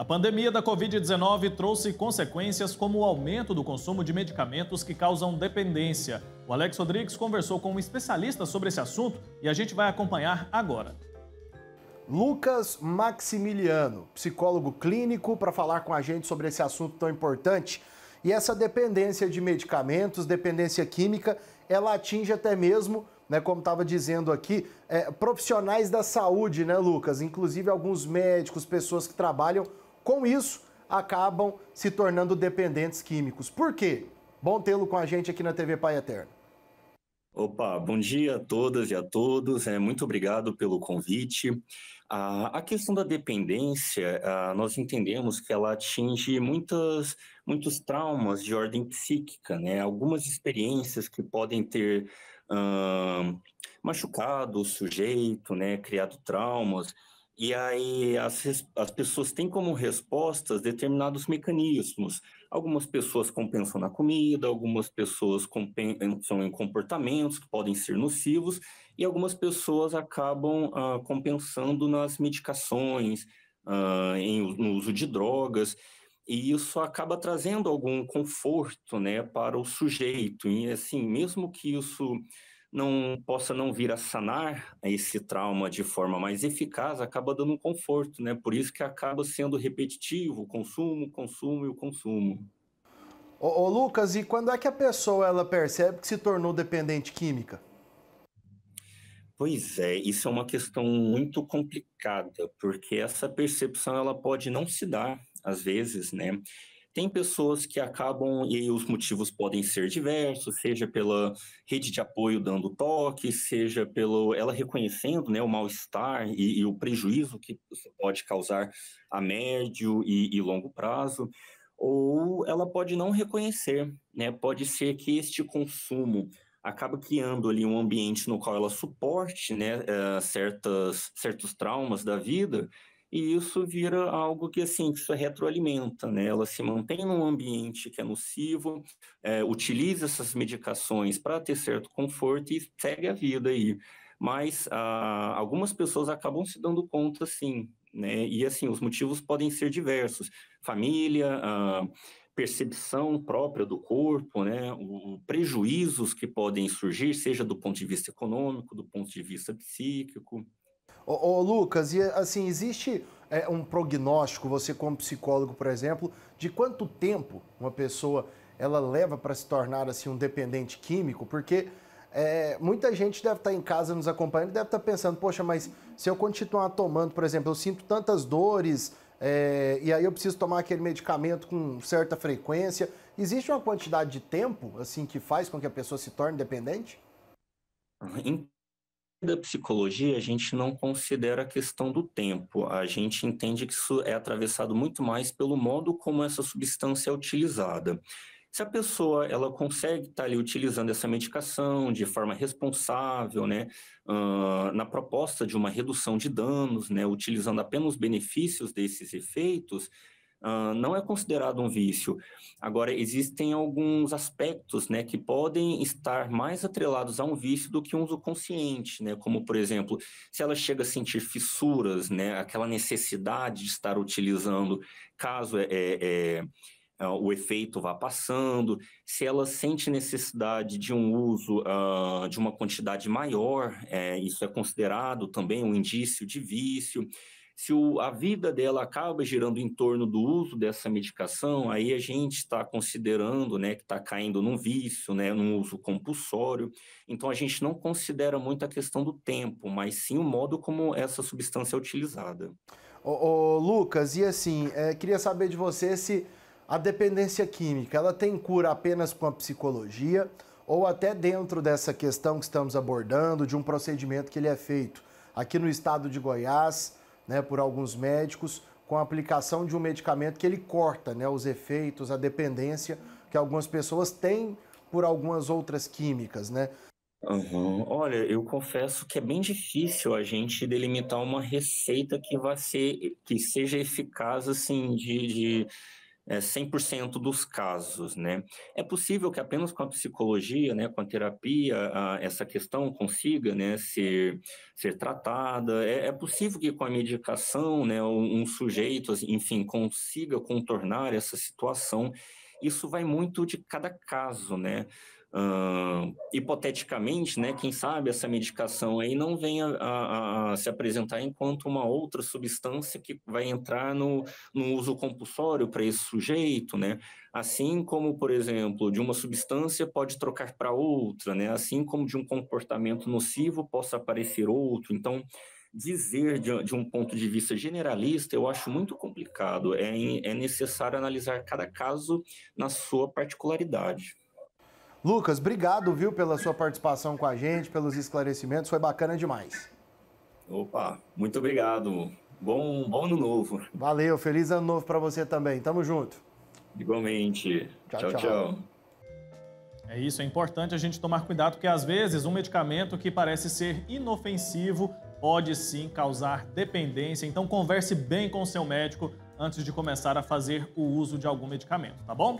A pandemia da Covid-19 trouxe consequências como o aumento do consumo de medicamentos que causam dependência. O Alex Rodrigues conversou com um especialista sobre esse assunto e a gente vai acompanhar agora. Lucas Maximiliano, psicólogo clínico, para falar com a gente sobre esse assunto tão importante. E essa dependência de medicamentos, dependência química, ela atinge até mesmo né, como estava dizendo aqui, é, profissionais da saúde, né, Lucas? Inclusive alguns médicos, pessoas que trabalham com isso, acabam se tornando dependentes químicos. Por quê? Bom tê-lo com a gente aqui na TV Pai Eterno. Opa, bom dia a todas e a todos. É, muito obrigado pelo convite. A, questão da dependência, nós entendemos que ela atinge muitas, muitos traumas de ordem psíquica, né? Algumas experiências que podem ter machucado o sujeito, né? Criado traumas e aí as, as pessoas têm como respostas determinados mecanismos. Algumas pessoas compensam na comida, algumas pessoas compensam em comportamentos que podem ser nocivos, e algumas pessoas acabam ah, compensando nas medicações, ah, em, no uso de drogas, e isso acaba trazendo algum conforto né, para o sujeito. E assim, mesmo que isso não possa não vir a sanar esse trauma de forma mais eficaz, acaba dando um conforto, né? Por isso que acaba sendo repetitivo, consumo, consumo e o consumo. Ô, ô, Lucas, e quando é que a pessoa ela percebe que se tornou dependente química? Pois é, isso é uma questão muito complicada, porque essa percepção ela pode não se dar às vezes, né? Tem pessoas que acabam, e os motivos podem ser diversos, seja pela rede de apoio dando toque, seja pelo ela reconhecendo né, o mal-estar e, e, o prejuízo que isso pode causar a médio e, e longo prazo, ou ela pode não reconhecer, né? Pode ser que este consumo acaba criando ali um ambiente no qual ela suporte né, eh, certas, certos traumas da vida e isso vira algo que assim isso retroalimenta, né? Ela se mantém num ambiente que é nocivo, é, utiliza essas medicações para ter certo conforto e segue a vida aí. Mas ah, algumas pessoas acabam se dando conta, assim né? E assim os motivos podem ser diversos: família, ah, percepção própria do corpo, né, o, prejuízos que podem surgir, seja do ponto de vista econômico, do ponto de vista psíquico, Ô, ô Lucas, e assim, existe é, um prognóstico, você como psicólogo, por exemplo, de quanto tempo uma pessoa ela leva para se tornar assim um dependente químico? Porque é, muita gente deve estar tá em casa nos acompanhando, deve estar tá pensando, poxa, mas se eu continuar tomando, por exemplo, eu sinto tantas dores é, e aí eu preciso tomar aquele medicamento com certa frequência. Existe uma quantidade de tempo assim que faz com que a pessoa se torne dependente? da psicologia, a gente não considera a questão do tempo. A gente entende que isso é atravessado muito mais pelo modo como essa substância é utilizada. Se a pessoa ela consegue estar ali utilizando essa medicação de forma responsável, né, uh, na proposta de uma redução de danos, né, utilizando apenas os benefícios desses efeitos, uh, não é considerado um vício. Agora, existem alguns aspectos né, que podem estar mais atrelados a um vício do que um uso consciente, né? como, por exemplo, se ela chega a sentir fissuras, né, aquela necessidade de estar utilizando, caso é, é, é ah, o efeito vá passando, se ela sente necessidade de um uso uh, de uma quantidade maior, é, isso é considerado também um indício de vício. Se o, a vida dela acaba girando em torno do uso dessa medicação, aí a gente está considerando né, que está caindo num vício, né, num uso compulsório. Então, a gente não considera muito a questão do tempo, mas sim o modo como essa substância é utilizada. Ô, ô Lucas, e assim, é, queria saber de você se a dependência química ela tem cura apenas com a psicologia ou até dentro dessa questão que estamos abordando, de um procedimento que ele é feito aqui no estado de Goiás né, por alguns médicos com a aplicação de um medicamento que ele corta né, os efeitos, a dependência que algumas pessoas têm por algumas outras químicas, né? Uhum. Olha, eu confesso que é bem difícil a gente delimitar uma receita que vai ser que seja eficaz assim de, de é, 100% dos casos, né? É possível que apenas com a psicologia, né, com a terapia, a, essa questão consiga, né, ser, ser tratada. É, é possível que com a medicação, né, um, um sujeito, assim, enfim, consiga contornar essa situação. Isso vai muito de cada caso, né? Uh, hipoteticamente, né, quem sabe essa medicação aí não venha a, a, a, se apresentar enquanto uma outra substância que vai entrar no, no uso compulsório para esse sujeito, né? Assim como, por exemplo, de uma substância pode trocar para outra, né? Assim como de um comportamento nocivo possa aparecer outro. Então, dizer de, de um ponto de vista generalista eu acho muito complicado. É, é necessário analisar cada caso na sua particularidade. Lucas, obrigado, viu, pela sua participação com a gente, pelos esclarecimentos, foi bacana demais. Opa, muito obrigado. Bom, bom ano novo. Valeu, feliz ano novo para você também. Tamo junto. Igualmente. tchau. tchau. tchau. tchau. É isso, é importante a gente tomar cuidado, porque às vezes um medicamento que parece ser inofensivo pode sim causar dependência. Então converse bem com o seu médico antes de começar a fazer o uso de algum medicamento, tá bom?